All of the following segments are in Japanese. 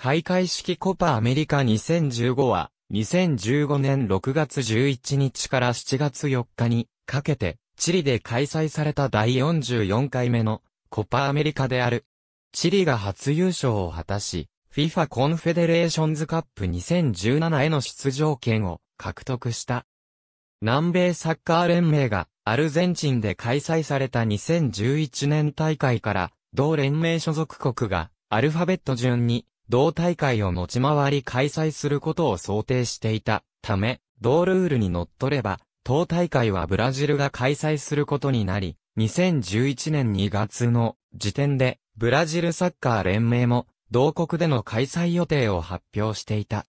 開会式コパアメリカ2015は、2015年6月11日から7月4日にかけて、チリで開催された第44回目のコパアメリカである。チリが初優勝を果たし、FIFA コンフェデレーションズカップ2017への出場権を獲得した。南米サッカー連盟がアルゼンチンで開催された2011年大会から同連盟所属国がアルファベット順に同大会を持ち回り開催することを想定していたため、同ルールに則れば、当大会はブラジルが開催することになり、2011年2月の時点で、ブラジルサッカー連盟も、同国での開催予定を発表していた。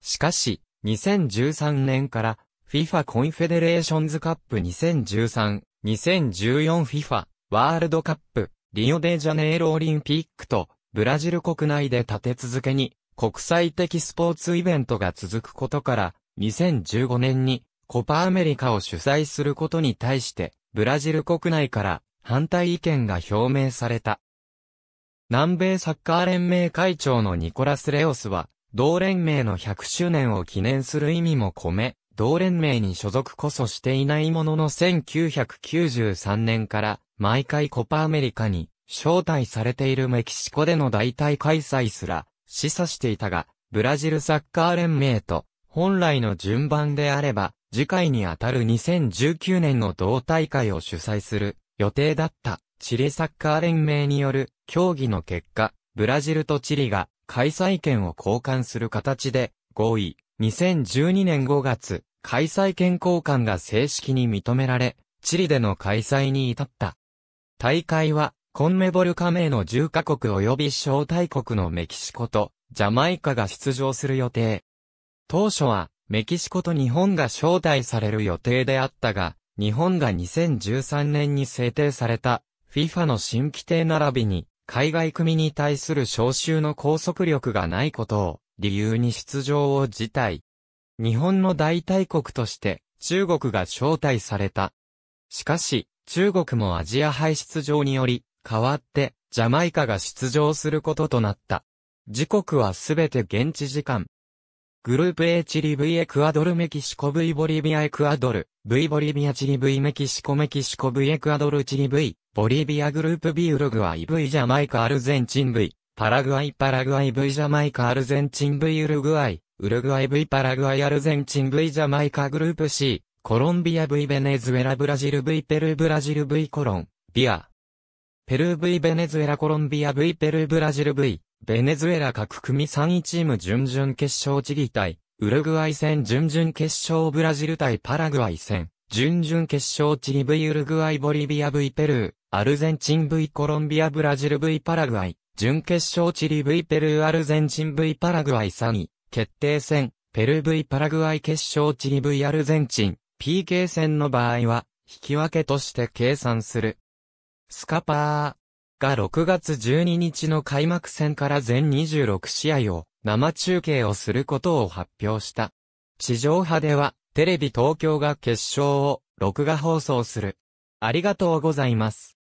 しかし、2013年から FIFA コンフェデレーションズカップ2013、2014FIFA ワールドカップ、リオデジャネイロオリンピックとブラジル国内で立て続けに国際的スポーツイベントが続くことから、2015年にコパアメリカを主催することに対して、ブラジル国内から反対意見が表明された。南米サッカー連盟会長のニコラス・レオスは、同連盟の100周年を記念する意味も込め、同連盟に所属こそしていないものの1993年から毎回コパアメリカに招待されているメキシコでの代替開催すら示唆していたが、ブラジルサッカー連盟と本来の順番であれば、次回にあたる2019年の同大会を主催する予定だったチリサッカー連盟による協議の結果、ブラジルとチリが開催権を交換する形で合意、2012年5月、開催権交換が正式に認められ、チリでの開催に至った。大会はコンメボル加盟の10カ国及び招待国のメキシコとジャマイカが出場する予定。当初はメキシコと日本が招待される予定であったが、日本が2013年に制定された FIFA の新規定並びに海外組に対する招集の拘束力がないことを理由に出場を辞退。日本の代替国として中国が招待された。しかし、中国もアジア排出場により代わって、ジャマイカが出場することとなった。時刻はすべて現地時間。グループ A チリ V エクアドルメキシコ V ボリビアエクアドル V ボリビアチリ V メキシコメキシコ V エクアドルチリ V ボリビアグループ B ウルグアイ V ジャマイカアルゼンチン V パラグアイパラグアイ V ジャマイカアルゼンチン V ウルグアイウルグアイ V パラグアイアルゼンチン V ジャマイカグループ C コロンビア V ベネズエラブラジル V ペルブラジル V コロンビアペルー V ベネズエラコロンビア V ペルーブラジル V、ベネズエラ各組3位チーム準々決勝チリ対、ウルグアイ戦準々決勝ブラジル対パラグアイ戦、準々決勝チリ V ウルグアイボリビア V ペルー、アルゼンチン V コロンビアブラジル V パラグアイ、準決勝チリ V ペルーアルゼンチン V パラグアイ3位、決定戦、ペルー V パラグアイ決勝チリ V アルゼンチン、PK 戦の場合は、引き分けとして計算する。スカパーが6月12日の開幕戦から全26試合を生中継をすることを発表した。地上波ではテレビ東京が決勝を録画放送する。ありがとうございます。